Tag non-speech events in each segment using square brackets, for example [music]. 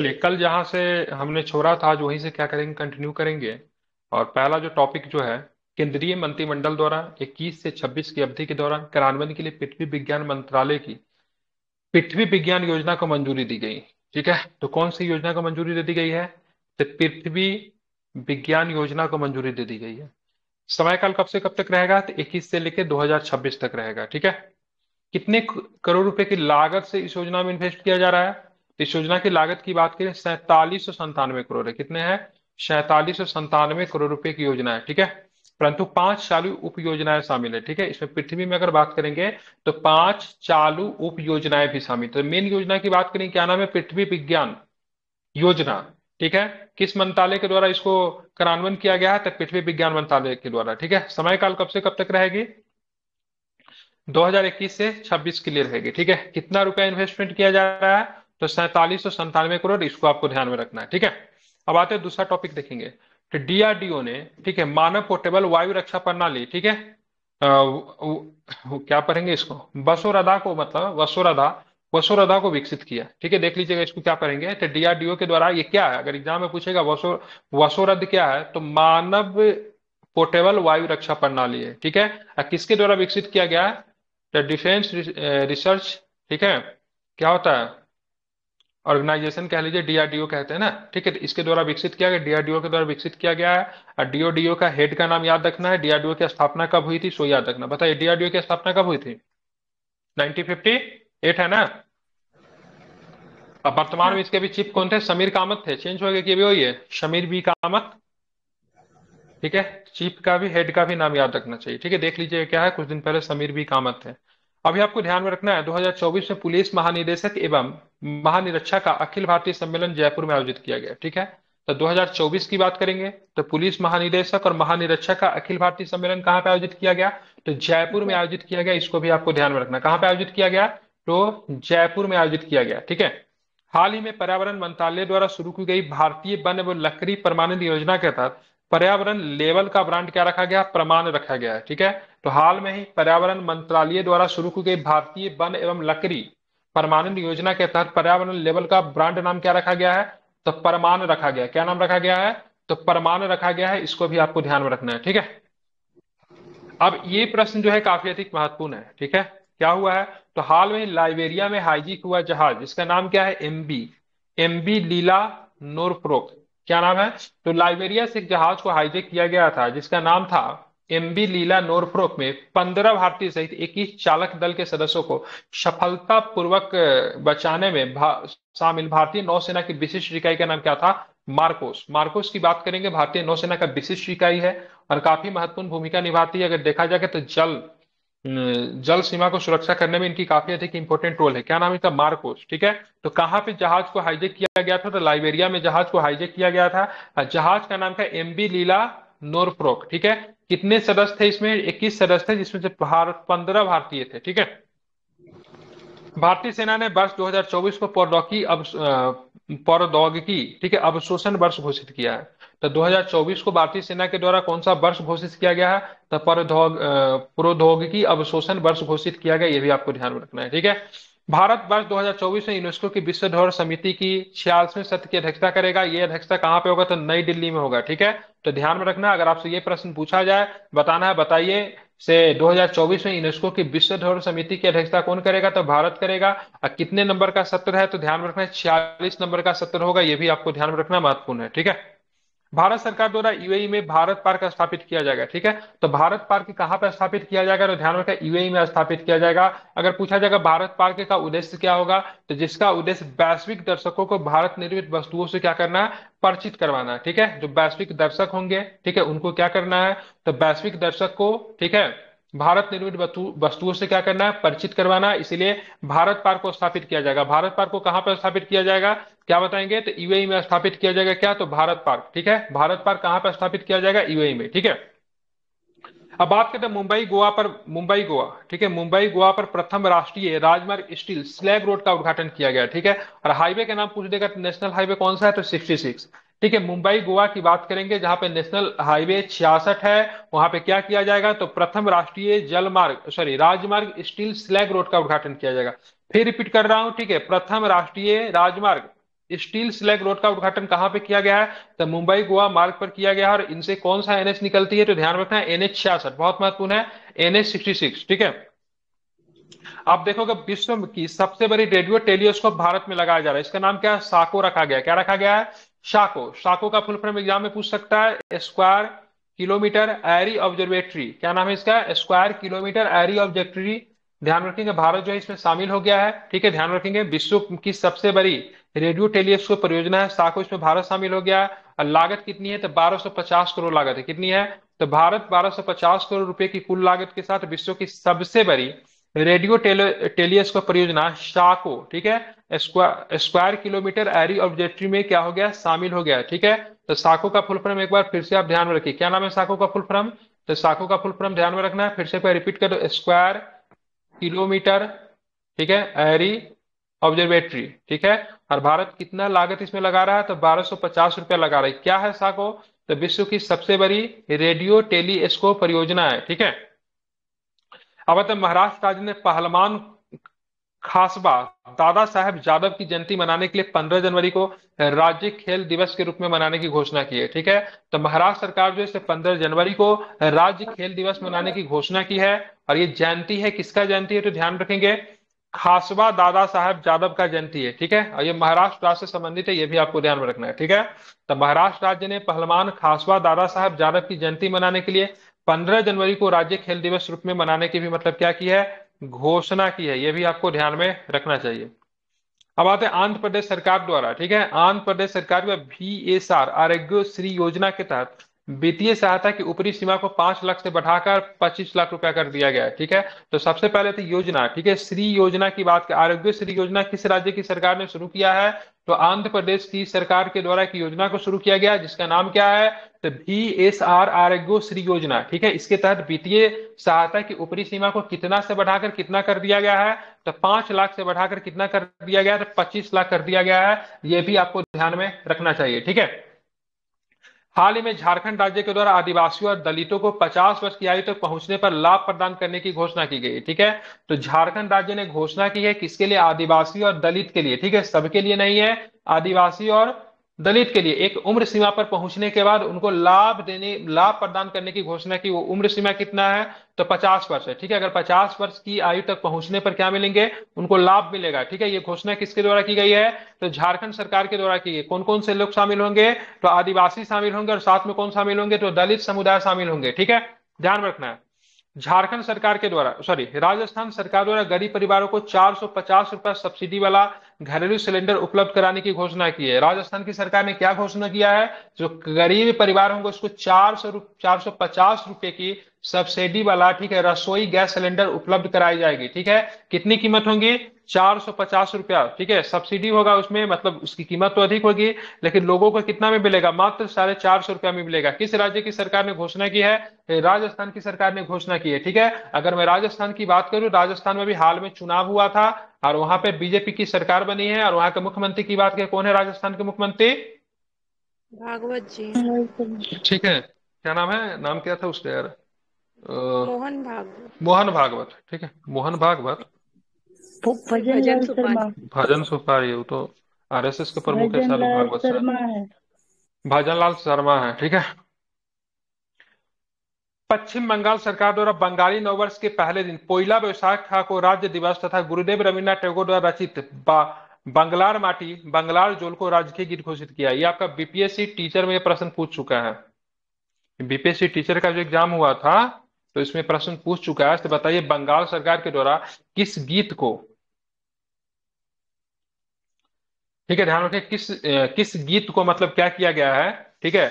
चलिए कल जहाँ से हमने छोड़ा था आज वहीं से क्या करेंगे कंटिन्यू करेंगे और पहला जो टॉपिक जो है केंद्रीय मंत्रिमंडल द्वारा 21 से 26 की अवधि के दौरान कार्यान्वयन के लिए पृथ्वी विज्ञान मंत्रालय की पृथ्वी विज्ञान योजना को मंजूरी दी गई ठीक है तो कौन सी योजना को मंजूरी दे दी गई है तो पृथ्वी विज्ञान योजना को मंजूरी दे दी गई है समय काल कब से कब तक रहेगा तो इक्कीस से लेकर दो तक रहेगा ठीक है कितने करोड़ रुपए की लागत से इस योजना में इन्वेस्ट किया जा रहा है इस योजना की लागत की बात करें सैतालीस सौ संतानवे करोड़ है कितने हैं सैतालीस सौ संतानवे करोड़ रुपए की योजना है ठीक है परंतु पांच चालू उप योजनाएं शामिल है ठीक है इसमें पृथ्वी में अगर बात करेंगे तो पांच चालू उप योजनाएं भी शामिल तो मेन योजना की बात करें क्या नाम है पृथ्वी विज्ञान योजना ठीक है किस मंत्रालय के द्वारा इसको क्रियान्वयन किया गया है तो पृथ्वी विज्ञान मंत्रालय के द्वारा ठीक है समय काल कब से कब तक रहेगी 2021 से 26 के लिए रहेगी ठीक है कितना रुपया इन्वेस्टमेंट किया जा रहा है तो सैतालीस सौ संतानवे करोड़ इसको आपको ध्यान में रखना है ठीक है अब आते हैं दूसरा टॉपिक देखेंगे तो डीआरडीओ ने ठीक है मानव पोर्टेबल वायु रक्षा प्रणाली ठीक है क्या पढ़ेंगे इसको बसोराधा को मतलब वसोराधा वसोराधा को विकसित किया ठीक है देख लीजिएगा इसको क्या करेंगे तो डीआरडीओ के द्वारा ये क्या है अगर एग्जाम में पूछेगा वसो वसोरद क्या है तो मानव पोर्टेबल वायु रक्षा प्रणाली है ठीक है किसके द्वारा विकसित किया गया है तो डिफेंस रिसर्च ठीक है क्या होता है ऑर्गेनाइजेशन कह लीजिए डीआरडीओ कहते हैं ना ठीक है तो इसके द्वारा विकसित किया गया डीआरडीओ के द्वारा विकसित किया गया है और डीओडीओ का हेड का नाम याद रखना है डीआरडीओ की स्थापना कब हुई थी सो याद रखना बताइए डीआरडीओ की स्थापना कब हुई थी नाइनटीन है ना अब वर्तमान में इसके भी चीफ कौन थे समीर कामत थे चेंज हो गया कि भी वही है समीर बी कामत ठीक है चीफ का भी हेड का भी नाम याद रखना चाहिए ठीक है देख लीजिए क्या है कुछ दिन पहले समीर बी कामत थे अभी आपको ध्यान में रखना है 2024 में पुलिस महानिदेशक एवं महानिरीक्षक का अखिल भारतीय सम्मेलन जयपुर में आयोजित किया गया ठीक है तो 2024 की बात करेंगे तो पुलिस महानिदेशक और महानिरीक्षक का अखिल भारतीय सम्मेलन कहाँ पे आयोजित किया गया तो जयपुर में आयोजित किया गया इसको भी आपको ध्यान में रखना कहां पे आयोजित किया गया तो जयपुर में आयोजित किया गया ठीक है हाल ही में पर्यावरण मंत्रालय द्वारा शुरू की गई भारतीय वन एवं लकड़ी प्रमाणन योजना के तहत पर्यावरण लेवल का ब्रांड क्या रखा गया प्रमाण रखा गया है ठीक है तो हाल में ही पर्यावरण मंत्रालय द्वारा शुरू की गई भारतीय वन एवं लकड़ी परमानंद योजना के तहत पर्यावरण लेवल का ब्रांड नाम क्या रखा गया है तो परमान रखा गया क्या नाम रखा गया है तो परमान रखा गया है इसको भी आपको ध्यान में रखना है ठीक है अब ये प्रश्न जो है काफी अधिक महत्वपूर्ण है ठीक है क्या हुआ है तो हाल में लाइबेरिया में हाईजिक हुआ जहाज जिसका नाम क्या है एमबी एमबी लीला नोरप्रोक क्या नाम है तो लाइबेरिया से एक जहाज को हाइजेक किया गया था जिसका नाम था एमबी लीला नोरफ्रोक में पंद्रह भारतीय सहित इक्कीस चालक दल के सदस्यों को सफलतापूर्वक बचाने में भा, शामिल भारतीय नौसेना की विशिष्ट इकाई का नाम क्या था मार्कोस मार्कोस की बात करेंगे भारतीय नौसेना का विशिष्ट इकाई है और काफी महत्वपूर्ण भूमिका निभाती है अगर देखा जाए तो जल जल सीमा को सुरक्षा करने में इनकी काफी अधिक इंपोर्टेंट रोल है क्या नाम इनका मार्कोस ठीक है तो कहाँ पे जहाज को हाईजेक किया गया था तो लाइबेरिया में जहाज को हाईजेक किया गया था जहाज का नाम था एमबी लीला नोरफ्रोक ठीक है कितने सदस्य थे इसमें 21 सदस्य थे जिसमें से भारत पंद्रह भारतीय थे ठीक है भारतीय सेना ने वर्ष 2024 को प्रौद्योगिकी अब प्रौद्योगिकी ठीक है अवशोषण वर्ष घोषित किया है तो 2024 को भारतीय सेना के द्वारा कौन सा वर्ष घोषित किया गया है तो प्रौद्योगिकी अवशोषण वर्ष घोषित किया गया यह भी आपको ध्यान में रखना है ठीक है भारत वर्ष 2024 में यूनेस्को की विश्व धरोहर समिति की छियालीसवें सत्र की अध्यक्षता करेगा ये अध्यक्षता कहाँ पे होगा तो नई दिल्ली में होगा ठीक है तो ध्यान में रखना अगर आपसे ये प्रश्न पूछा जाए बताना है बताइए से 2024 में यूनेस्को की विश्व धरोहर समिति की अध्यक्षता कौन करेगा तो भारत करेगा और कितने नंबर का सत्र है तो ध्यान में रखना छियालीस नंबर का सत्र होगा ये भी आपको ध्यान में रखना महत्वपूर्ण है ठीक है भारत सरकार द्वारा यूएई e में भारत पार्क स्थापित किया जाएगा ठीक है तो भारत पार्क कहाँ पर स्थापित किया जाएगा तो ध्यान रखें यूएई e में स्थापित किया जाएगा अगर पूछा जाएगा भारत पार्क का उद्देश्य क्या होगा तो जिसका उद्देश्य वैश्विक दर्शकों को भारत निर्मित वस्तुओं से क्या करना है परिचित करवाना है ठीक है जो वैश्विक दर्शक होंगे ठीक है उनको क्या करना है तो वैश्विक दर्शक को ठीक है भारत निर्मित वस्तुओं से क्या करना है परिचित करवाना इसीलिए भारत पार्क को स्थापित किया जाएगा भारत पार्क को कहां पर स्थापित किया जाएगा क्या बताएंगे तो यूएई में स्थापित किया जाएगा क्या तो भारत पार्क ठीक है भारत पार्क कहां पर स्थापित किया जाएगा यूएई में ठीक है अब बात करते हैं मुंबई गोवा पर मुंबई गोवा ठीक है मुंबई गोवा पर प्रथम राष्ट्रीय राजमार्ग स्टील स्लैब रोड का उद्घाटन किया गया ठीक है और हाईवे का नाम पूछ देगा तो नेशनल हाईवे कौन सा है तो सिक्सटी सिक्स ठीक है मुंबई गोवा की बात करेंगे जहां पे नेशनल हाईवे छियासठ है वहां पे क्या किया जाएगा तो प्रथम राष्ट्रीय जलमार्ग सॉरी राजमार्ग स्टील स्लैग रोड का उद्घाटन किया जाएगा फिर रिपीट कर रहा हूं ठीक है प्रथम राष्ट्रीय राजमार्ग स्टील स्लैग रोड का उद्घाटन कहां पे किया गया है तो मुंबई गोवा मार्ग पर किया गया है और इनसे कौन सा एनएच निकलती है तो ध्यान रखना है एनएच छियासठ बहुत महत्वपूर्ण है एनएच सिक्सटी सिक्स ठीक है आप देखोगे विश्व की सबसे बड़ी रेडियो टेलीस्कोप भारत में लगाया जा रहा है इसका नाम क्या है साको रखा गया क्या रखा गया है शाको शाको का फुल फॉर्म एग्जाम में पूछ सकता है स्क्वायर किलोमीटर एरी ऑब्जर्वेटरी क्या नाम है इसका स्क्वायर किलोमीटर एरी ऑब्जेक्टरी ध्यान रखेंगे भारत जो है इसमें शामिल हो गया है ठीक है ध्यान रखेंगे विश्व की सबसे बड़ी रेडियो टेलीस्कोप परियोजना है साको इसमें भारत शामिल हो गया है और लागत कितनी है तो 1250 करोड़ लागत है कितनी है तो भारत 1250 करोड़ रुपए की कुल लागत के साथ विश्व की सबसे बड़ी रेडियो टेलियस का परियोजना शाको ठीक है स्क्वायर किलोमीटर एरी ऑब्जेक्ट्री में क्या हो गया शामिल हो गया ठीक है तो साको का फुल फॉर्म एक बार फिर से आप ध्यान में रखिए क्या नाम है साको का फुल फॉर्म तो साको का फुल फॉर्म ध्यान में रखना है फिर से रिपीट कर दो स्क्वायर किलोमीटर ठीक है एरी ऑब्जर्वेटरी ठीक है और भारत कितना लागत इसमें लगा रहा है तो बारह सौ पचास रुपया लगा रहा है क्या है साको तो विश्व की सबसे बड़ी रेडियो टेलीस्कोप परियोजना है ठीक है अब तक तो महाराष्ट्र राज्य ने पहलवान खासबा दादा साहब यादव की जयंती मनाने के लिए 15 जनवरी को राज्य खेल दिवस के रूप में मनाने की घोषणा की है ठीक है तो महाराष्ट्र सरकार जो है 15 जनवरी को राज्य खेल दिवस मनाने की घोषणा की है और ये जयंती है किसका जयंती है तो ध्यान रखेंगे खासबा दादा साहब यादव का जयंती है ठीक है और ये महाराष्ट्र राज्य से संबंधित है ये भी आपको ध्यान में रखना है ठीक है तो महाराष्ट्र राज्य ने पहलवान खासवा दादा साहब यादव की जयंती मनाने के लिए पंद्रह जनवरी को राज्य खेल दिवस रूप में मनाने की भी मतलब क्या की है घोषणा की है यह भी आपको ध्यान में रखना चाहिए अब आते हैं आंध्र प्रदेश सरकार द्वारा ठीक है आंध्र प्रदेश सरकार का एस आर आरोग्य श्री योजना के तहत वित्तीय सहायता की ऊपरी सीमा को पांच लाख से बढ़ाकर पच्चीस लाख रुपया कर दिया गया ठीक है तो सबसे पहले तो योजना ठीक है श्री योजना की बात कर आरोग्य श्री योजना किस राज्य की सरकार ने शुरू किया है तो आंध्र प्रदेश की सरकार के द्वारा एक योजना को शुरू किया गया जिसका नाम क्या है तो भी एस आर आरोग्य श्री योजना ठीक है इसके तहत वित्तीय सहायता की ऊपरी सीमा को कितना से बढ़ाकर कितना कर दिया गया है तो पांच लाख से बढ़ाकर कितना कर दिया गया है तो पच्चीस लाख कर दिया गया है ये भी आपको ध्यान में रखना चाहिए ठीक है हाल ही में झारखंड राज्य के द्वारा आदिवासियों और दलितों को 50 वर्ष की आयु तक तो पहुंचने पर लाभ प्रदान करने की घोषणा की गई ठीक है तो झारखंड राज्य ने घोषणा की है किसके लिए आदिवासी और दलित के लिए ठीक है सबके लिए नहीं है आदिवासी और दलित के लिए एक उम्र सीमा पर पहुंचने के बाद उनको लाभ देने लाभ प्रदान करने की घोषणा की वो उम्र सीमा कितना है तो 50 वर्ष है ठीक है अगर 50 वर्ष की आयु तक पहुंचने पर क्या मिलेंगे उनको लाभ मिलेगा ठीक है ये घोषणा किसके द्वारा की गई है तो झारखंड सरकार के द्वारा की गई कौन कौन से लोग शामिल होंगे तो आदिवासी शामिल होंगे और साथ में कौन शामिल होंगे तो दलित समुदाय शामिल होंगे ठीक है ध्यान रखना है झारखंड सरकार के द्वारा सॉरी राजस्थान सरकार द्वारा गरीब परिवारों को चार सौ पचास रुपए सब्सिडी वाला घरेलू सिलेंडर उपलब्ध कराने की घोषणा की है राजस्थान की सरकार ने क्या घोषणा किया है जो गरीब परिवार होंगे उसको चार सौ चार सौ पचास रुपए की सब्सिडी वाला ठीक है रसोई गैस सिलेंडर उपलब्ध कराई जाएगी ठीक है कितनी कीमत होंगी चार सौ पचास रुपया ठीक है सब्सिडी होगा उसमें मतलब उसकी कीमत तो अधिक होगी लेकिन लोगों को कितना में मिलेगा मात्र साढ़े चार सौ रुपया में मिलेगा किस राज्य की सरकार ने घोषणा की है राजस्थान की सरकार ने घोषणा की है ठीक है अगर मैं राजस्थान की बात करूं राजस्थान में भी हाल में चुनाव हुआ था और वहां पे बीजेपी की सरकार बनी है और वहां के मुख्यमंत्री की बात करें कौन है राजस्थान के मुख्यमंत्री भागवत जी ठीक है क्या नाम है नाम क्या था उसका यार मोहन भागवत मोहन भागवत ठीक है मोहन भागवत भजन भजन शर्मा भजन सुपारी वो तो आरएसएस के प्रमुख है सालू भागवत शर्मा है भजन लाल शर्मा है ठीक है पश्चिम बंगाल सरकार द्वारा बंगाली नववर्ष के पहले दिन पोइला वैशाख को राज्य दिवस तथा गुरुदेव रविन्द्रनाथ टैगोर द्वारा रचित बंगलार माटी बंगलार जोल को राजकीय गीत घोषित किया ये आपका बीपीएससी टीचर में यह प्रश्न पूछ चुका है बीपीएससी टीचर का जो एग्जाम हुआ था तो इसमें प्रश्न पूछ चुका है तो बताइए बंगाल सरकार के द्वारा किस गीत को ठीक है ध्यान रखें किस किस गीत को मतलब क्या किया गया है ठीक है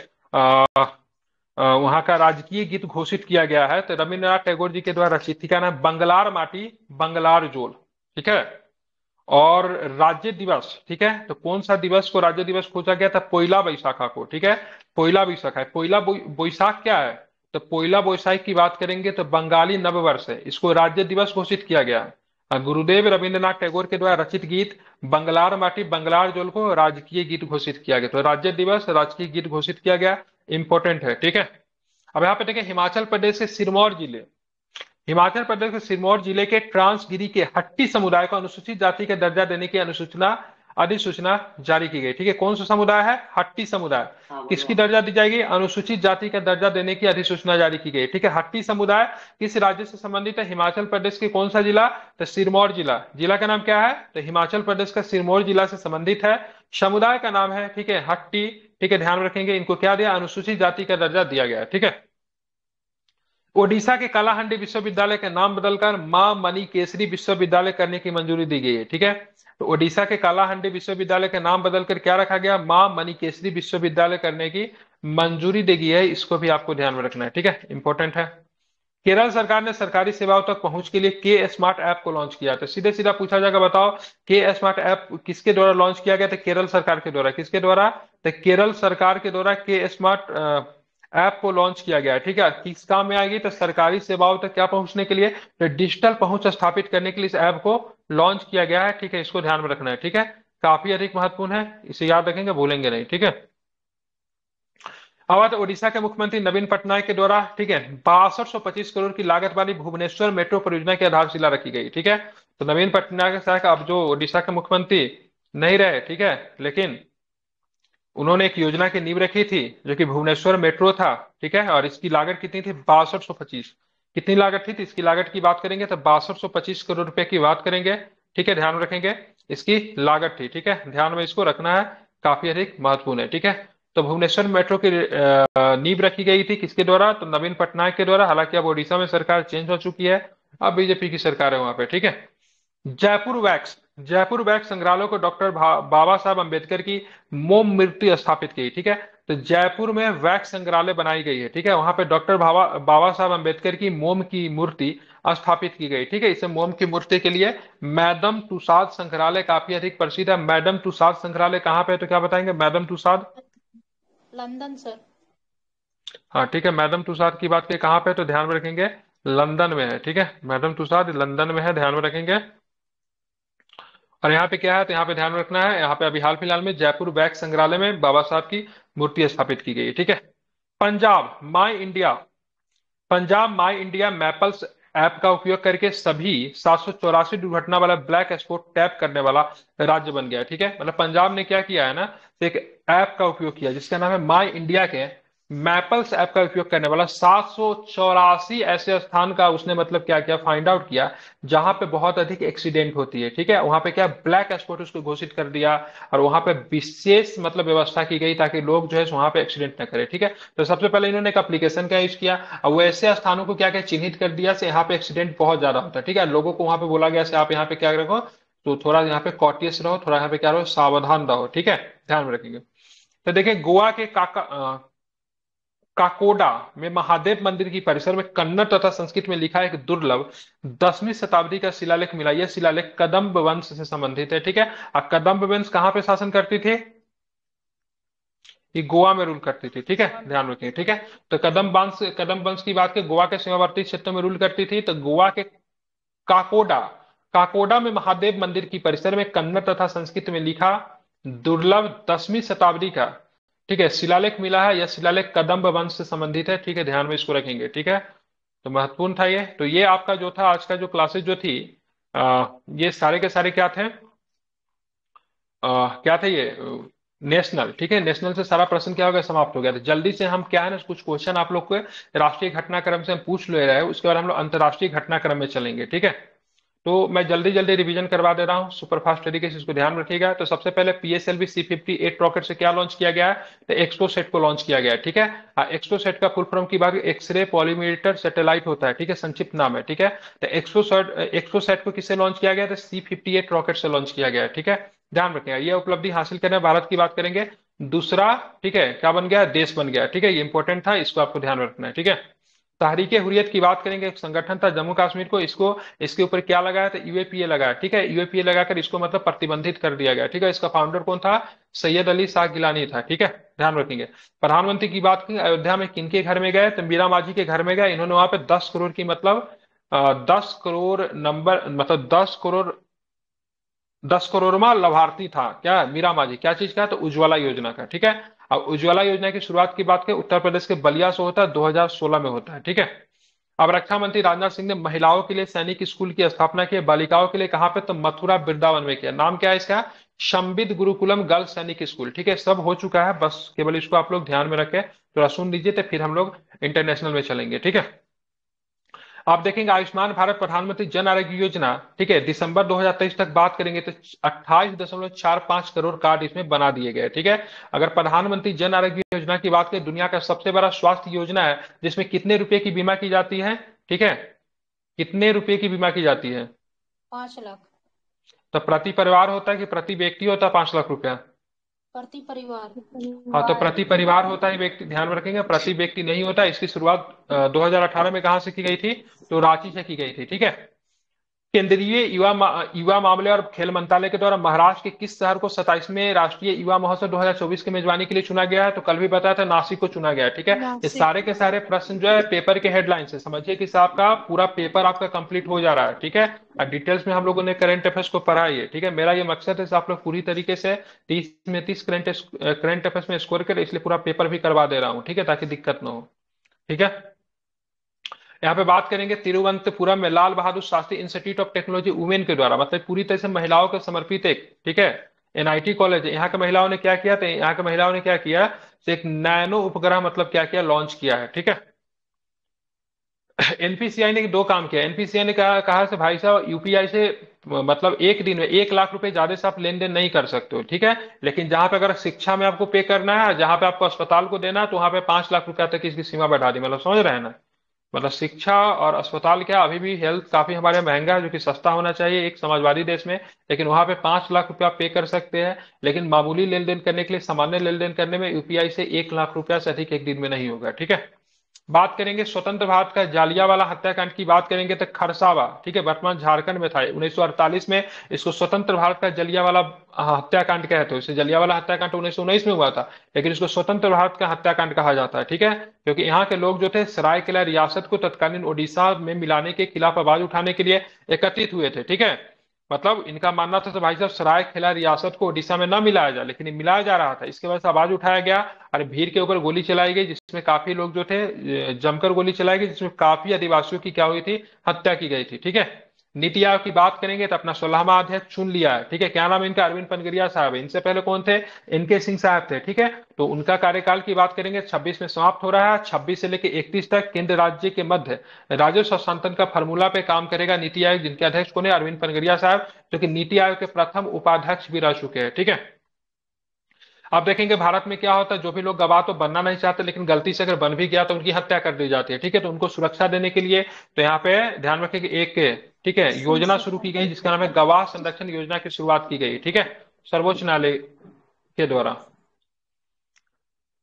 वहां का राजकीय गीत घोषित किया गया है तो रविन्द्रनाथ टैगोर जी के द्वारा रचित ठीक क्या ना बंगलार माटी बंगलार जोल ठीक है और राज्य दिवस ठीक है तो कौन सा दिवस को राज्य दिवस खोजा गया था पोइला बैसाखा को ठीक है पोइला बैसाखा है पोइला बैसाख क्या है तो पोइला बैसाख की बात करेंगे तो बंगाली नववर्ष है इसको राज्य दिवस घोषित किया गया है गुरुदेव रविंद्रनाथ टैगोर के द्वारा रचित गीत बंगलार माटी बंगलार जोल को राजकीय गीत घोषित किया गया तो राज्य दिवस राजकीय गीत घोषित किया गया इंपॉर्टेंट है ठीक है अब यहाँ पे देखें हिमाचल प्रदेश के सिरमौर जिले हिमाचल प्रदेश के सिरमौर जिले के ट्रांसगिरी के हट्टी समुदाय को अनुसूचित जाति का दर्जा देने की अनुसूचना अधिसूचना जारी की गई ठीक है कौन सा समुदाय है हट्टी समुदाय हाँ, किसकी दर्जा दी जाएगी अनुसूचित जाति का दर्जा देने की अधिसूचना जारी की गई ठीक है हट्टी समुदाय किस राज्य से संबंधित है हिमाचल प्रदेश के कौन सा जिला तो सिरमौर जिला जिला का नाम क्या है तो हिमाचल प्रदेश का सिरमौर जिला से संबंधित है समुदाय का नाम है ठीक है हट्टी ठीक है ध्यान रखेंगे इनको क्या दिया अनुसूचित जाति का दर्जा दिया गया ठीक है ओडिशा के कालाहांडी विश्वविद्यालय का नाम बदलकर मां मनी केसरी विश्वविद्यालय करने की मंजूरी दी गई है ठीक है तो ओडिशा के कालाहंडी विश्वविद्यालय का नाम बदलकर क्या रखा गया मां मणिकेशरी विश्वविद्यालय करने की मंजूरी दे गई है इसको भी आपको ध्यान में रखना है ठीक है इंपॉर्टेंट है केरल सरकार ने सरकारी सेवाओं तक पहुंच के लिए के स्मार्ट ऐप को लॉन्च किया तो सीधे सीधा पूछा जाएगा बताओ के स्मार्ट ऐप किसके द्वारा लॉन्च किया गया था केरल सरकार के द्वारा किसके द्वारा तो केरल सरकार के द्वारा के स्मार्ट ऐप को लॉन्च किया गया है ठीक है किस काम में आएगी तो सरकारी सेवाओं तक क्या पहुंचने के लिए तो डिजिटल पहुंच स्थापित करने के लिए इस ऐप को लॉन्च किया गया है ठीक है इसको ध्यान में रखना है ठीक है काफी अधिक महत्वपूर्ण है इसे याद रखेंगे भूलेंगे नहीं ठीक है अब ओडिशा के मुख्यमंत्री नवीन पटनायक के द्वारा ठीक है बासठ सौ पच्चीस करोड़ की लागत वाली भुवनेश्वर मेट्रो परियोजना की आधारशिला रखी गई ठीक है तो नवीन पटनायक अब जो ओडिशा के मुख्यमंत्री नहीं रहे ठीक है लेकिन उन्होंने एक योजना की नींव रखी थी जो कि भुवनेश्वर मेट्रो था ठीक है और इसकी लागत कितनी थी बासठ सौ पच्चीस कितनी लागत थी तो इसकी लागत की बात करेंगे तो बासठ करोड़ रुपए की बात करेंगे ठीक है ध्यान रखेंगे इसकी लागत थी ठीक है ध्यान में इसको रखना है काफी अधिक महत्वपूर्ण है ठीक है तो भुवनेश्वर मेट्रो की नींब रखी गई थी किसके द्वारा तो नवीन पटनायक के द्वारा हालांकि अब ओडिशा में सरकार चेंज हो चुकी है अब बीजेपी की सरकार है वहां पे ठीक है जयपुर वैक्स जयपुर वैक्स संग्रहालय को डॉक्टर बाबा साहब अंबेडकर की मोम मूर्ति स्थापित की ठीक है तो जयपुर में वैक्स संग्रहालय बनाई गई है ठीक है वहां पे डॉक्टर बाबा साहब अम्बेडकर की मोम की मूर्ति स्थापित की गई ठीक है इसे मोम की मूर्ति के लिए मैडम तुसाद संग्रहालय काफी अधिक प्रसिद्ध है मैडम तुसाद संग्रहालय कहाँ पे है तो क्या बताएंगे मैडम तुसाद लंदन सर हाँ ठीक है मैडम तुसाद की बात कहाँ पे तो ध्यान में रखेंगे लंदन में है ठीक है मैडम तुसाद लंदन में है ध्यान में रखेंगे और यहाँ पे क्या है तो यहाँ पे ध्यान रखना है यहाँ पे अभी हाल फिलहाल में जयपुर बैग संग्रहालय में बाबा साहब की मूर्ति स्थापित की गई है ठीक है Punjab my India Punjab my India Mappls app का उपयोग करके सभी सात दुर्घटना वाला ब्लैक स्पॉट टैप करने वाला राज्य बन गया ठीक है मतलब पंजाब ने क्या किया है ना एक ऐप का उपयोग किया जिसका नाम है माई इंडिया के मैपल्स ऐप का उपयोग करने वाला सात सौ चौरासी ऐसे स्थान का उसने मतलब क्या किया फाइंड आउट किया जहां पे बहुत अधिक एक्सीडेंट होती है ठीक है वहां पे क्या ब्लैक स्पॉट उसको घोषित कर दिया और वहां पे विशेष मतलब व्यवस्था की गई ताकि लोग जो है वहां पे एक्सीडेंट ना करें ठीक है तो सबसे पहले इन्होंने एक अप्लीकेशन का यूज किया और वो ऐसे स्थानों को क्या क्या चिन्हित कर दिया से यहाँ पे एक्सीडेंट बहुत ज्यादा होता है ठीक है लोगों को वहां पे बोला गया से आप यहाँ पे क्या रखो तो थोड़ा यहाँ पे कॉटियस रहो थोड़ा यहाँ पे क्या रहो सावधान रहो ठीक है ध्यान में रखेंगे तो देखिये गोवा के काका काकोडा में महादेव मंदिर की परिसर में कन्नड़ तथा संस्कृत में लिखा एक दुर्लभ दसवीं शताब्दी का शिलालेख मिला यह शिलालेख कदम्ब वंश से संबंधित है ठीक है और कदम्ब वंश कहाँ पे शासन करती थी ये गोवा में रूल करती थी ठीक है ध्यान रखिए ठीक है तो कदम वंश कदम वंश की बात की गोवा के सीमावर्ती क्षेत्र में रूल करती थी तो गोवा के काकोडा काकोडा में महादेव मंदिर की परिसर में कन्नड़ तथा संस्कृत में लिखा दुर्लभ दसवीं शताब्दी का ठीक है शिलालेख मिला है या शिलालेख कदम्ब वंश से संबंधित है ठीक है ध्यान में इसको रखेंगे ठीक है तो महत्वपूर्ण था ये तो ये आपका जो था आज का जो क्लासेस जो थी आ, ये सारे के सारे क्या थे आ, क्या थे ये नेशनल ठीक है नेशनल से सारा प्रश्न क्या हो गया समाप्त हो गया था जल्दी से हम क्या है ना कुछ क्वेश्चन आप लोग को राष्ट्रीय घटनाक्रम से हम पूछ ले रहे हैं उसके बाद हम लोग अंतर्राष्ट्रीय घटनाक्रम में चलेंगे ठीक है तो मैं जल्दी जल्दी रिवीजन करवा दे रहा हूँ सुपर फास्ट तरीके से इसको ध्यान रखिएगा तो सबसे पहले P S L C fifty eight rocket से क्या लॉन्च किया गया है तो एक्सपो सेट को लॉन्च किया गया है ठीक है एक्सपो हाँ, सेट का फुल फॉर्म की बात एक्सरे पॉलीमीटर सेटेलाइट होता है ठीक है संक्षिप्त नाम है ठीक है तो एक्सो सेट एक्सपो सेट को किससे लॉन्च किया गया तो सी फिफ्टी एट रॉकेट से लॉन्च किया गया है ठीक है ध्यान रखेगा यह उपलब्धि हासिल करने भारत की बात करेंगे दूसरा ठीक है क्या बन गया देश बन गया ठीक है ये इंपॉर्टेंट था इसको आपको ध्यान रखना है ठीक है तहरीक हुरियत की बात करेंगे एक संगठन था जम्मू कश्मीर को इसको इसके ऊपर क्या लगाया था यूएपीए लगाया ठीक है यूएपीए लगाकर इसको मतलब प्रतिबंधित कर दिया गया ठीक है इसका फाउंडर कौन था सैयद अली शाह गिलानी था ठीक है ध्यान रखेंगे प्रधानमंत्री की बात की अयोध्या में किन के घर में गए तो मीरा माझी के घर में गए इन्होंने वहां पे दस करोड़ की मतलब दस करोड़ नंबर मतलब दस करोड़ दस करोड़वा लाभार्थी था क्या मीरा माझी क्या चीज का तो उज्ज्वला योजना का ठीक है अब उज्ज्वला योजना की शुरुआत की बात करें उत्तर प्रदेश के बलिया से होता है सोलह में होता है ठीक है अब रक्षा मंत्री राजनाथ सिंह ने महिलाओं के लिए सैनिक स्कूल की स्थापना की बालिकाओं के लिए कहाँ पे तो मथुरा वृंदावन में किया नाम क्या है इसका शंबित गुरुकुलम गर्ल्स सैनिक स्कूल ठीक है सब हो चुका है बस केवल इसको आप लोग ध्यान में रखें थोड़ा सुन लीजिए तो फिर हम लोग इंटरनेशनल में चलेंगे ठीक है आप देखेंगे आयुष्मान भारत प्रधानमंत्री जन आरोग्य योजना ठीक है दिसंबर 2023 तक बात करेंगे तो अट्ठाईस करोड़ कार्ड इसमें बना दिए गए ठीक है अगर प्रधानमंत्री जन आरोग्य योजना की बात करें दुनिया का सबसे बड़ा स्वास्थ्य योजना है जिसमें कितने रुपए की बीमा की जाती है ठीक है कितने रुपए की बीमा की जाती है पांच लाख तो प्रति परिवार होता है कि प्रति व्यक्ति होता है पांच लाख रुपया प्रति परिवार हाँ तो प्रति परिवार होता है व्यक्ति ध्यान में रखेंगे प्रति व्यक्ति नहीं होता इसकी शुरुआत 2018 में कहा से की गई थी तो रांची से की गई थी ठीक है केंद्रीय युवा युवा मामले और खेल मंत्रालय के द्वारा महाराष्ट्र के किस शहर को सताइसवें राष्ट्रीय युवा महोत्सव 2024 की मेजबानी के लिए चुना गया है तो कल भी बताया था नासिक को चुना गया ठीक है ये सारे के सारे प्रश्न जो है पेपर के हेडलाइन से समझिए कि आपका पूरा पेपर आपका कंप्लीट हो जा रहा है ठीक है डिटेल्स में हम लोगों ने करंट अफेयर्स को पढ़ा है ठीक है मेरा ये मकसद है आप लोग पूरी तरीके से तीस में तीस करंट करंट अफेयर्स में स्कोर करें इसलिए पूरा पेपर भी करवा दे रहा हूँ ठीक है ताकि दिक्कत ना हो ठीक है यहाँ पे बात करेंगे तिरुवंतपुरम में Lal Bahadur Shastri institute of technology women के द्वारा मतलब पूरी तरह से महिलाओं को समर्पित एक ठीक है एनआईटी कॉलेज यहाँ के महिलाओं ने क्या किया था तो यहाँ के महिलाओं ने क्या किया तो एक नैनो उपग्रह मतलब क्या किया लॉन्च किया है ठीक है एनपीसीआई [clears throat] ने दो काम किया एनपीसीआई ने कहा, कहा से भाई साहब यूपीआई से मतलब एक दिन में एक लाख रुपए ज्यादा से आप लेन देन नहीं कर सकते हो ठीक है लेकिन जहां पे अगर शिक्षा में आपको पे करना है जहां पे आपको अस्पताल को देना है तो वहां पे पांच लाख रुपया तक इसकी सीमा बढ़ा दी मतलब समझ रहे हैं ना मतलब शिक्षा और अस्पताल क्या अभी भी हेल्थ काफी हमारे महंगा है जो कि सस्ता होना चाहिए एक समाजवादी देश में लेकिन वहां पे पांच लाख रुपया पे कर सकते हैं लेकिन मामूली लेन देन करने के लिए सामान्य लेन देन करने में यूपीआई से एक लाख रुपया से अधिक एक दिन में नहीं होगा ठीक है बात करेंगे स्वतंत्र भारत का वाला हत्याकांड की बात करेंगे तो खरसावा ठीक है वर्तमान झारखंड में था 1948 में इसको स्वतंत्र भारत का जलिया वाला हाँ, हत्याकांड कहते हैं तो, इसे वाला हत्याकांड तो उन्नीस में हुआ था लेकिन इसको स्वतंत्र भारत का हत्याकांड कहा जाता है ठीक है क्योंकि यहाँ के लोग जो थे सरायकेला रियासत को तत्कालीन ओडिशा में मिलाने के खिलाफ आवाज उठाने के लिए एकत्रित हुए थे ठीक है मतलब इनका मानना था तो भाई साहब सराय खिला रियासत को उड़ीसा में न मिलाया जाए लेकिन मिलाया जा रहा था इसके बाद आवाज उठाया गया और भीड़ के ऊपर गोली चलाई गई जिसमें काफी लोग जो थे जमकर गोली चलाई गई जिसमें काफी आदिवासियों की क्या हुई थी हत्या की गई थी ठीक है नीति आयोग की बात करेंगे तो अपना सोलहवा अध्यक्ष चुन लिया है ठीक है क्या नाम इनका अरविंद पनगरिया साहब इनसे पहले कौन थे इनके सिंह साहब थे ठीक है तो उनका कार्यकाल की बात करेंगे 26 में समाप्त हो रहा है 26 से लेकर 31 तक केंद्र राज्य के मध्य राजस्व संतन का फॉर्मूला पे काम करेगा नीति आयोग जिनके अध्यक्ष कौन है अरविंद पनगरिया साहब जो कि नीति आयोग के प्रथम उपाध्यक्ष भी रह चुके हैं ठीक है थीके? अब देखेंगे भारत में क्या होता है जो भी लोग गवाह तो बनना नहीं चाहते लेकिन गलती से अगर बन भी गया तो उनकी हत्या कर दी जाती है ठीक है तो उनको सुरक्षा देने के लिए तो यहाँ पे ध्यान रखें कि एक ठीक है योजना शुरू की गई जिसका नाम है गवाह संरक्षण योजना की शुरुआत की गई ठीक है सर्वोच्च न्यायालय के द्वारा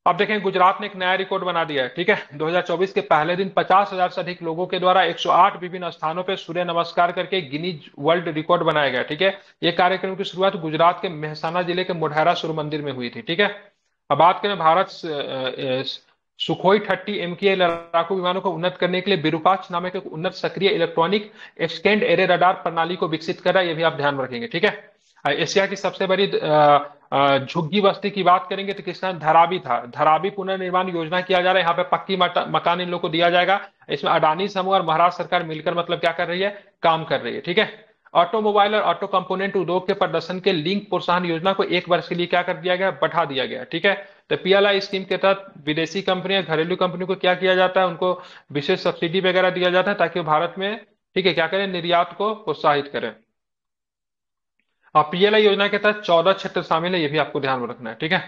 अब देखें गुजरात ने एक नया रिकॉर्ड बना दिया है ठीक है 2024 के पहले दिन 50,000 से अधिक लोगों के द्वारा 108 विभिन्न स्थानों पर सूर्य नमस्कार करके गिनीज वर्ल्ड रिकॉर्ड बनाया गया ठीक है ये कार्यक्रम की शुरुआत गुजरात के मेहसाना जिले के मोढेरा सूर्य मंदिर में हुई थी ठीक है अब बात करें भारत सुखोई थर्टी एम के लड़ाकू विमानों को उन्नत करने के लिए बिरुपाक्ष नामक एक उन्नत सक्रिय इलेक्ट्रॉनिक एक्सटेंड एरे रडार प्रणाली को विकसित कर रहा है ये भी आप ध्यान रखेंगे ठीक है एशिया की सबसे बड़ी झुग्गी बस्ती की बात करेंगे तो किसना धरावी था धरावी पुनर्निर्माण योजना किया जा रहा है यहाँ पे पक्की मकान इन लोग को दिया जाएगा इसमें अडानी समूह और महाराष्ट्र सरकार मिलकर मतलब क्या कर रही है काम कर रही है ठीक है ऑटोमोबाइल और ऑटो कंपोनेंट उद्योग के प्रदर्शन के लिंक प्रोत्साहन योजना को एक वर्ष के लिए क्या कर दिया गया बढ़ा दिया गया ठीक है तो पीएलआई स्कीम के तहत विदेशी कंपनियां घरेलू कंपनियों को क्या किया जाता है उनको विशेष सब्सिडी वगैरह दिया जाता है ताकि वो भारत में ठीक है क्या करें निर्यात को प्रोत्साहित करें और पीएलआई योजना के तहत चौदह क्षेत्र शामिल है ये भी आपको ध्यान में रखना है ठीक है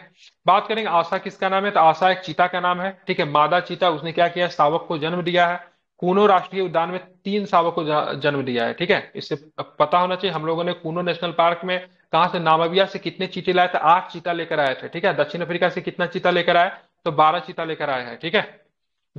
बात करेंगे आशा किसका नाम है तो आशा एक चीता का नाम है ठीक है मादा चीता उसने क्या किया सावक को जन्म दिया है कूनो राष्ट्रीय उद्यान में तीन सावक को जन्म दिया है ठीक है इससे पता होना चाहिए हम लोगों ने कूनो नेशनल पार्क में कहा से नामविया से कितने चीते लाए थे आठ चीता लेकर आए थे ठीक है दक्षिण अफ्रीका से कितना चीता लेकर आए तो बारह चीता लेकर आए हैं ठीक है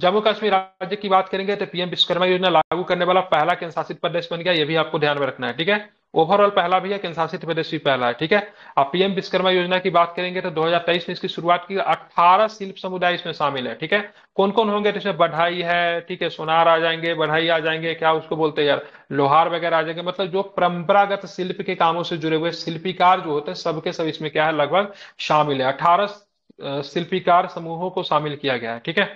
जम्मू कश्मीर राज्य की बात करेंगे तो पीएम विश्वकर्मा योजना लागू करने वाला पहला केंद्र शासित प्रदेश बन गया ये भी आपको ध्यान में रखना है ठीक है ओवरऑल पहला भी है केंद्रशासित प्रदेश भी पहला है ठीक है अब पीएम विश्वकर्मा योजना की बात करेंगे तो 2023 में इसकी शुरुआत की 18 शिल्प समुदाय इसमें शामिल है ठीक है कौन कौन होंगे तो इसमें बढ़ाई है ठीक है सोनार आ जाएंगे बढ़ाई आ जाएंगे क्या उसको बोलते हैं यार लोहार वगैरह आ जाएंगे मतलब जो परंपरागत शिल्प के कामों से जुड़े हुए शिल्पीकार जो होते हैं सबके सब इसमें क्या है लगभग शामिल है अठारह शिल्पीकार समूहों को शामिल किया गया है ठीक है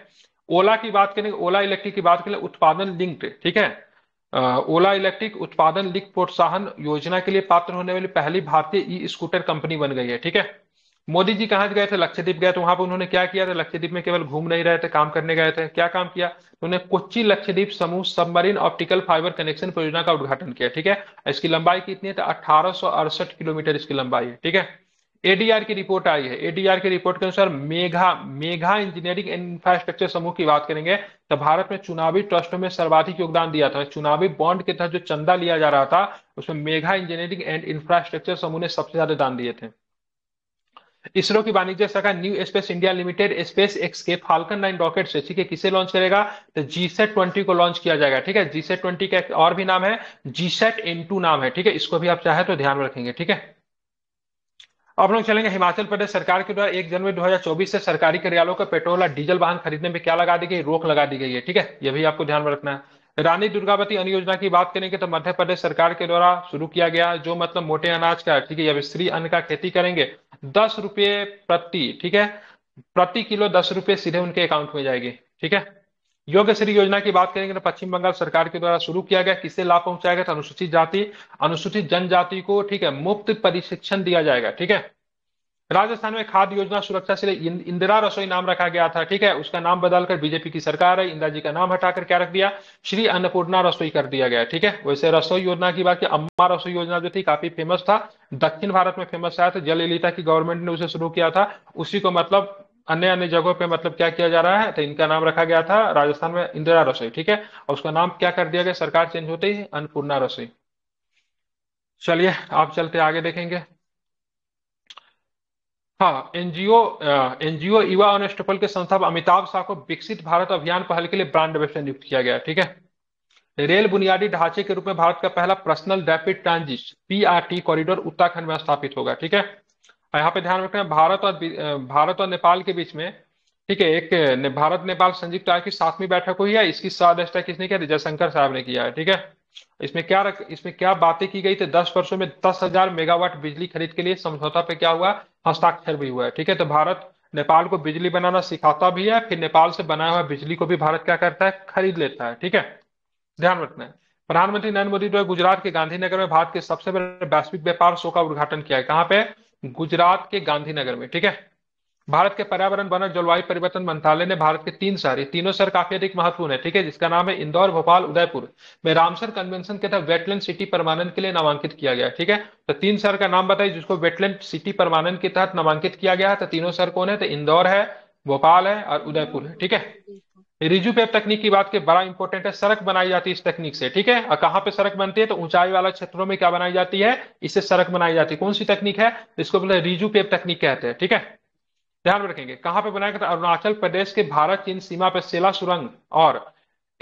ओला की बात करेंगे ओला इलेक्ट्रिक की बात करें उत्पादन लिंक्ड ठीक है ओला इलेक्ट्रिक उत्पादन लिख प्रोत्साहन योजना के लिए पात्र होने वाली पहली भारतीय ई स्कूटर कंपनी बन गई है ठीक है मोदी जी कहां गए थे लक्षद्वीप गए थे वहां पर उन्होंने क्या किया था लक्षद्वीप में केवल घूम नहीं रहे थे काम करने गए थे क्या काम किया उन्होंने कोच्चि लक्षद्वीप समूह सबमरीन ऑप्टिकल फाइबर कनेक्शन परियोजना का उद्घाटन किया ठीक है इसकी लंबाई कितनी है तो अठारह किलोमीटर इसकी लंबाई है ठीक है एडीआर की रिपोर्ट आई है एडीआर की रिपोर्ट के अनुसार Megha Megha engineering and infrastructure समूह की बात करेंगे तो भारत में चुनावी ट्रस्टों में सर्वाधिक योगदान दिया था चुनावी बॉन्ड के तहत जो चंदा लिया जा रहा था उसमें मेघा इंजीनियरिंग एंड इंफ्रास्ट्रक्चर समूह ने सबसे ज्यादा दान दिए थे इसरो की वाणिज्य शाखा new space India limited space X के फाल्कन नाइन रॉकेट से ठीक है किसे लॉन्च करेगा तो जीसेट ट्वेंटी को लॉन्च किया जाएगा ठीक है जीसेट ट्वेंटी का और भी नाम है जीसेट एन नाम है ठीक है इसको भी आप चाहे तो ध्यान में रखेंगे ठीक है अब लोग चलेंगे हिमाचल प्रदेश सरकार के द्वारा एक जनवरी 2024 से सरकारी कार्यालयों का पेट्रोल और डीजल वाहन खरीदने में क्या लगा दी गई रोक लगा दी गई है ठीक है यह भी आपको ध्यान में रखना है रानी दुर्गावती अन्न योजना की बात करेंगे तो मध्य प्रदेश सरकार के द्वारा शुरू किया गया जो मतलब मोटे अनाज का ठीक है या स्त्री अन्न का खेती करेंगे दस रुपये प्रति ठीक है प्रति किलो दस रुपये सीधे उनके अकाउंट में जाएगी ठीक है योग्य श्री योजना की बात करेंगे तो पश्चिम बंगाल सरकार के द्वारा शुरू किया गया किसे लाभ पहुंचाया गया अनुसूचित जाति अनुसूचित जनजाति को ठीक है मुफ्त प्रशिक्षण दिया जाएगा ठीक है राजस्थान में खाद्य योजना सुरक्षा से इंदिरा रसोई नाम रखा गया था ठीक है उसका नाम बदलकर बीजेपी की सरकार है इंदिरा जी का नाम हटाकर क्या रख दिया श्री अन्नपूर्णा रसोई कर दिया गया ठीक है वैसे रसोई योजना की बात की अम्मा रसोई योजना जो थी काफी फेमस था दक्षिण भारत में फेमस आया था जल एलिता की गवर्नमेंट ने उसे शुरू किया था उसी को मतलब अन्य अन्य जगहों पे मतलब क्या किया जा रहा है तो इनका नाम रखा गया था राजस्थान में इंदिरा रसोई ठीक है और उसका नाम क्या कर दिया गया सरकार चेंज होते ही अन्नपूर्णा रसोई चलिए आप चलते आगे देखेंगे हाँ एनजीओ एनजीओ युवा अनस्टोपल के संस्थापक अमिताभ शाह को विकसित भारत अभियान पहल के लिए ब्रांड एम्बेसडर नियुक्त किया गया ठीक है रेल बुनियादी ढांचे के रूप में भारत का पहला personal rapid transit PRT corridor Uttarakhand में स्थापित होगा ठीक है यहाँ पे ध्यान रखना भारत और भारत और नेपाल के बीच में ठीक है एक ने, भारत नेपाल संयुक्त आयोग की सातवीं बैठक हुई है इसकी सदस्यता किसने किया जयशंकर साहब ने किया है ठीक है इसमें क्या रख इसमें क्या बातें की गई थी दस वर्षों में दस हजार मेगावाट बिजली खरीद के लिए समझौता पे क्या हुआ हस्ताक्षर भी हुआ है ठीक है तो भारत नेपाल को बिजली बनाना सिखाता भी है फिर नेपाल से बनाया हुआ बिजली को भी भारत क्या करता है खरीद लेता है ठीक है ध्यान रखना है प्रधानमंत्री नरेंद्र मोदी द्वारा गुजरात के गांधीनगर में भारत के सबसे बड़े वैश्विक व्यापार शो का उद्घाटन किया है कहाँ पे गुजरात के गांधीनगर में ठीक है भारत के पर्यावरण वन और जलवायु परिवर्तन मंत्रालय ने भारत के तीन शहर तीनों शहर काफी अधिक महत्वपूर्ण है ठीक है जिसका नाम है इंदौर भोपाल उदयपुर में रामसर कन्वेंशन के तहत वेटलैंड सिटी परमानेंट के लिए नामांकित किया गया ठीक है तो तीन शहर का नाम बताइए जिसको वेटलैंड सिटी परमानेंट के तहत नामांकित किया गया है तो तीनों शहर कौन है तो इंदौर है भोपाल है और उदयपुर है ठीक है रिजू पेप तकनीक की बात के बड़ा इंपॉर्टेंट है सड़क बनाई जाती है इस तकनीक से ठीक है और पे सड़क बनती है तो ऊंचाई वाला क्षेत्रों में क्या बनाई जाती है इससे सड़क बनाई जाती है कौन सी तकनीक है इसको बोले रिजू पेप तकनीक कहते हैं ठीक है ध्यान में रखेंगे कहां पे बनाया गया अरुणाचल प्रदेश के भारत चीन सीमा पर सेला सुरंग और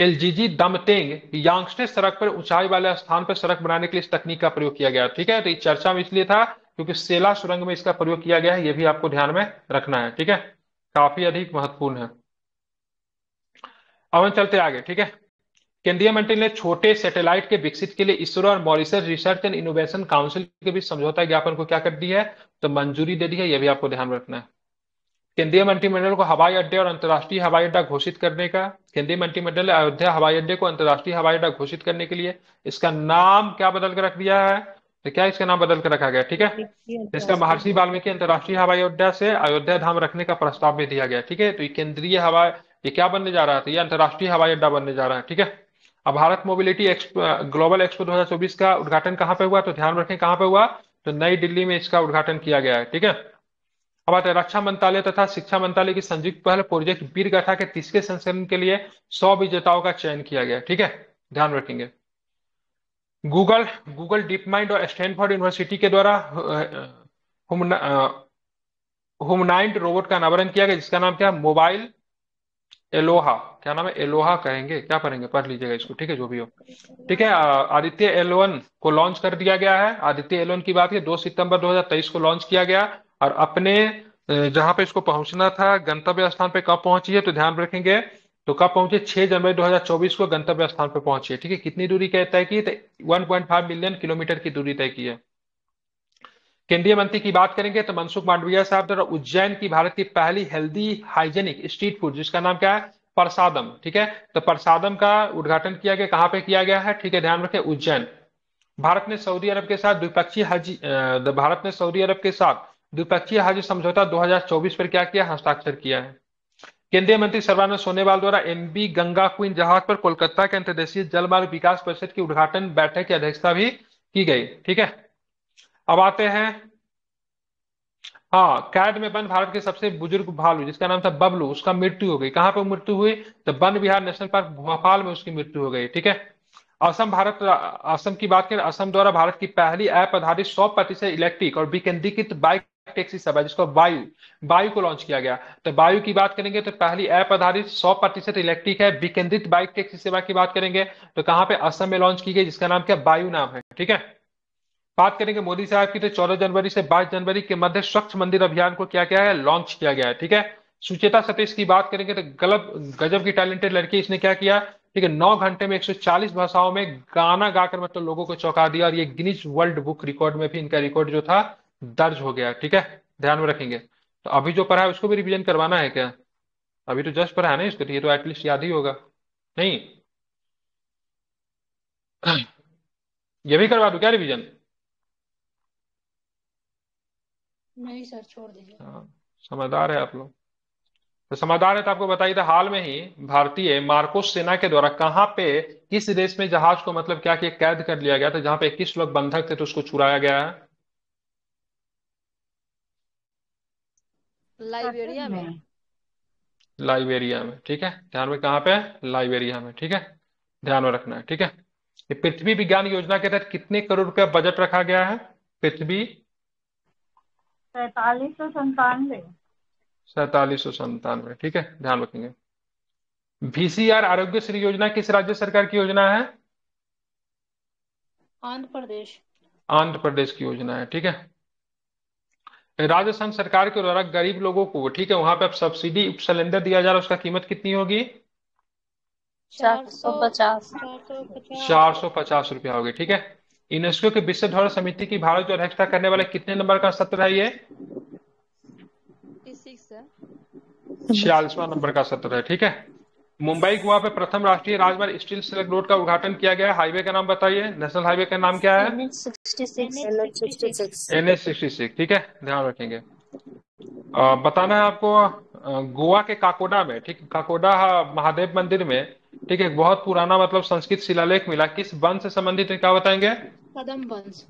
एलजीजी दमतेंग यांगस्टे सड़क पर ऊंचाई वाले स्थान पर सड़क बनाने के लिए इस तकनीक का प्रयोग किया गया ठीक है तो चर्चा में इसलिए था क्योंकि सेला सुरंग में इसका प्रयोग किया गया है ये भी आपको ध्यान में रखना है ठीक है काफी अधिक महत्वपूर्ण है अब हम चलते आगे ठीक है केंद्रीय मंत्री ने छोटे सैटेलाइट के विकसित के लिए इसरो और Mauritius research and innovation council के बीच समझौता ज्ञापन को क्या कर दी है तो मंजूरी दे दी है यह भी आपको ध्यान रखना है केंद्रीय मंत्रिमंडल को हवाई अड्डे और अंतर्राष्ट्रीय हवाई अड्डा घोषित करने का केंद्रीय मंत्रिमंडल ने अयोध्या हवाई अड्डे को अंतर्राष्ट्रीय हवाई अड्डा घोषित करने के लिए इसका नाम क्या बदल कर रख दिया है तो क्या इसका नाम बदल कर रखा गया ठीक है इसका महर्षि वाल्मीकि अंतर्राष्ट्रीय हवाई अड्डा से अयोध्या धाम रखने का प्रस्ताव भी दिया गया ठीक है तो केंद्रीय हवाई ये क्या बनने जा रहा है तो ये अंतर्राष्ट्रीय हवाई अड्डा बनने जा रहा है ठीक है अब Bharat mobility expo, global expo 2024 का उद्घाटन कहां पे हुआ तो ध्यान रखें कहां पे हुआ तो नई दिल्ली में इसका उद्घाटन किया गया है ठीक है अब आते हैं रक्षा मंत्रालय तथा शिक्षा मंत्रालय की संयुक्त पहल प्रोजेक्ट वीर गाथा के तीसरे संस्करण के लिए सौ विजेताओं का चयन किया गया ठीक है ध्यान रखेंगे गूगल गूगल डीप माइंड और स्टैनफोर्ड यूनिवर्सिटी के द्वारा हुमनाइंड रोबोट का अनावरण किया गया जिसका नाम क्या मोबाइल एलोहा क्या नाम है एलोहा कहेंगे क्या करेंगे पढ़ लीजिएगा इसको ठीक है जो भी हो ठीक है आदित्य एलोन को लॉन्च कर दिया गया है आदित्य एलोन की बात है दो सितंबर 2023 को लॉन्च किया गया और अपने जहां पे इसको पहुंचना था गंतव्य स्थान पे कब पहुंची है तो ध्यान रखेंगे तो कब पहुंचे 6 जनवरी 2024 को गंतव्य स्थान पर पहुंची है ठीक है कितनी दूरी तय की है तो वन मिलियन किलोमीटर की दूरी तय की है केंद्रीय मंत्री की बात करेंगे तो मनसुख मांडविया साहब द्वारा उज्जैन की भारत की पहली हेल्दी हाइजेनिक स्ट्रीट फूड जिसका नाम क्या है प्रसादम ठीक है तो प्रसादम का उद्घाटन किया गया कहाँ पे किया गया है ठीक है ध्यान रखें उज्जैन भारत ने सऊदी अरब के साथ द्विपक्षीय हज भारत ने सऊदी अरब के साथ द्विपक्षीय हज समझौता 2024 पर क्या किया हस्ताक्षर किया है केंद्रीय मंत्री सर्वानंद सोनेवाल द्वारा एमबी गंगा क्वीन जहाज पर कोलकाता के अंतर्देशीय जलमार्ग विकास परिषद की उद्घाटन बैठक की अध्यक्षता भी की गई ठीक है अब आते हैं हाँ कैद में बंद भारत के सबसे बुजुर्ग भालू जिसका नाम था बबलू उसका मृत्यु हो गई कहां पर मृत्यु हुई तो वन विहार नेशनल पार्क भोपाल में उसकी मृत्यु हो गई ठीक है असम भारत असम की बात करें असम द्वारा भारत की पहली ऐप आधारित सौ प्रतिशत इलेक्ट्रिक और विकेंद्रीकृत बाइक टैक्सी सेवा जिसको वायु वायु को लॉन्च किया गया तो वायु की बात करेंगे तो पहली ऐप आधारित सौ प्रतिशत इलेक्ट्रिक है विकेंद्रित बाइक टैक्सी सेवा की बात करेंगे तो कहां पे असम में लॉन्च की गई जिसका नाम क्या वायु नाम है ठीक है बात करेंगे मोदी साहब की तो चौदह जनवरी से बाईस जनवरी के मध्य स्वच्छ मंदिर अभियान को क्या क्या है लॉन्च किया गया है ठीक है सुचेता सतीश की बात करेंगे तो गलत गजब की टैलेंटेड लड़की इसने क्या किया ठीक है नौ घंटे में 140 भाषाओं में गाना गाकर मतलब लोगों को चौंका दिया और ये गिनीज वर्ल्ड बुक रिकॉर्ड में भी इनका रिकॉर्ड जो था दर्ज हो गया ठीक है ध्यान में रखेंगे तो अभी जो पढ़ा है उसको भी रिविजन करवाना है क्या अभी तो जस्ट पढ़ा है ना इसको तो ये तो एटलीस्ट याद ही होगा नहीं [clears throat] ये भी करवा दो क्या रिविजन नहीं सर छोड़ दीजिए हाँ, समझदार है आप लोग तो समझदार है तो आपको बताइए था हाल में ही भारतीय मार्कोस सेना के द्वारा कहाँ पे किस देश में जहाज को मतलब क्या किया कैद कर लिया गया था जहां पे इक्कीस लोग बंधक थे तो उसको छुड़ाया गया है लाइबेरिया में लाइबेरिया में ठीक है ध्यान में कहाँ पे लाइबेरिया में ठीक है ध्यान में रखना है ठीक है पृथ्वी विज्ञान योजना के तहत कितने करोड़ रुपया बजट रखा गया है पृथ्वी सैतालीस सौ संतानवे सैतालीस सौ संतानवे ठीक है ध्यान रखेंगे आरोग्य श्री योजना किस राज्य सरकार की योजना है आंध्र प्रदेश आंध्र प्रदेश की योजना है ठीक है राजस्थान सरकार के द्वारा गरीब लोगों को ठीक है वहां पे अब सब्सिडी सिलेंडर दिया जा रहा है उसका कीमत कितनी होगी चार सौ पचास चार सौ पचास रुपया होगी ठीक है यूनेस्को के विश्व धरोहर समिति की भारत की अध्यक्षता करने वाले कितने नंबर का सत्र है ये छियालीसवा नंबर का सत्र है ठीक है मुंबई गोवा पे प्रथम राष्ट्रीय राजमार्ग स्टील सड़क रोड का उद्घाटन किया गया हाईवे का नाम बताइए नेशनल हाईवे का नाम क्या है एन एच सिक्सटी सिक्स ठीक है ध्यान रखेंगे आ, बताना है आपको गोवा के काकोडा में ठीक काकोडा महादेव मंदिर में ठीक है बहुत पुराना मतलब संस्कृत शिलालेख मिला किस वंश से संबंधित क्या बताएंगे कदम वंश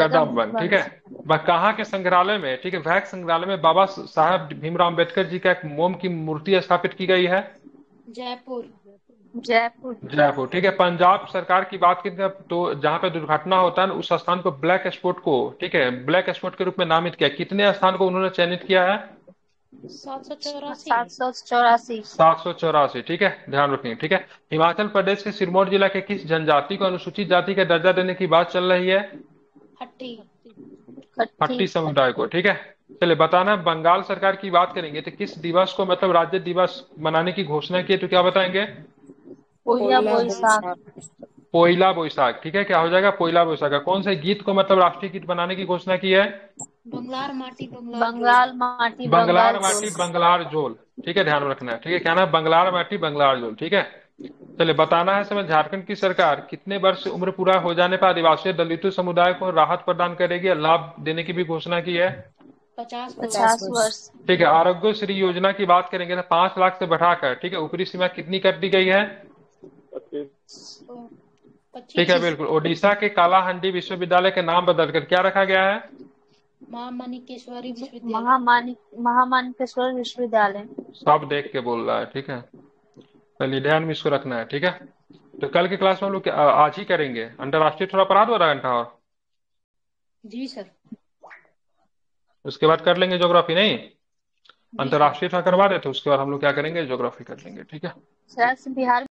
कदम वन ठीक है कहा के संग्रहालय में ठीक है वैक संग्रहालय में बाबा साहब भीमराव अम्बेडकर जी का एक मोम की मूर्ति स्थापित की गई है जयपुर जयपुर जयपुर ठीक है पंजाब सरकार की बात की तो जहाँ पे दुर्घटना होता है उस स्थान को ब्लैक स्पॉट को ठीक है ब्लैक स्पॉट के रूप में नामित किया कितने स्थान को उन्होंने चयनित किया है सात सौ चौरासी ठीक है ध्यान रखिए ठीक है हिमाचल प्रदेश के सिरमौर जिला के किस जनजाति को अनुसूचित जाति का दर्जा देने की बात चल रही है हट्टी समुदाय को ठीक है चलिए बताना बंगाल सरकार की बात करेंगे तो किस दिवस को मतलब राज्य दिवस मनाने की घोषणा की तो क्या बताएंगे पोइला बैसाख ठीक है क्या हो जाएगा पोइला बैसाख कौन से गीत को मतलब राष्ट्रीय गीत बनाने की घोषणा की है बंगलार माटी बंगलार माटी बंगलार माटी बंगलार जोल ठीक है ध्यान रखना है ठीक है क्या ना बंगलार माटी बंगलार जोल ठीक है चलिए बताना है समय झारखंड की सरकार कितने वर्ष उम्र पूरा हो जाने पर आदिवासी दलित समुदाय को राहत प्रदान करेगी और लाभ देने की भी घोषणा की है पचास पचास वर्ष ठीक है आरोग्य श्री योजना की बात करेंगे तो पांच लाख से बढ़ाकर ठीक है ऊपरी सीमा कितनी कर दी गई है ठीक है बिल्कुल ओडिशा के कालाहंडी विश्वविद्यालय के नाम बदलकर क्या रखा गया है महामानिकेश्वरी विश्वविद्यालय महामानिकेश्वरी विश्वविद्यालय सब देख के बोल रहा है ठीक है पहले ध्यान में इसको रखना है ठीक है तो कल के क्लास में हम लोग आज ही करेंगे अंतर्राष्ट्रीय थोड़ा पढ़ा दो आधा घंटा और जी सर उसके बाद कर लेंगे ज्योग्राफी नहीं अंतरराष्ट्रीय थोड़ा करवा देते तो उसके बाद हम लोग क्या करेंगे ज्योग्राफी कर लेंगे ठीक है सर बिहार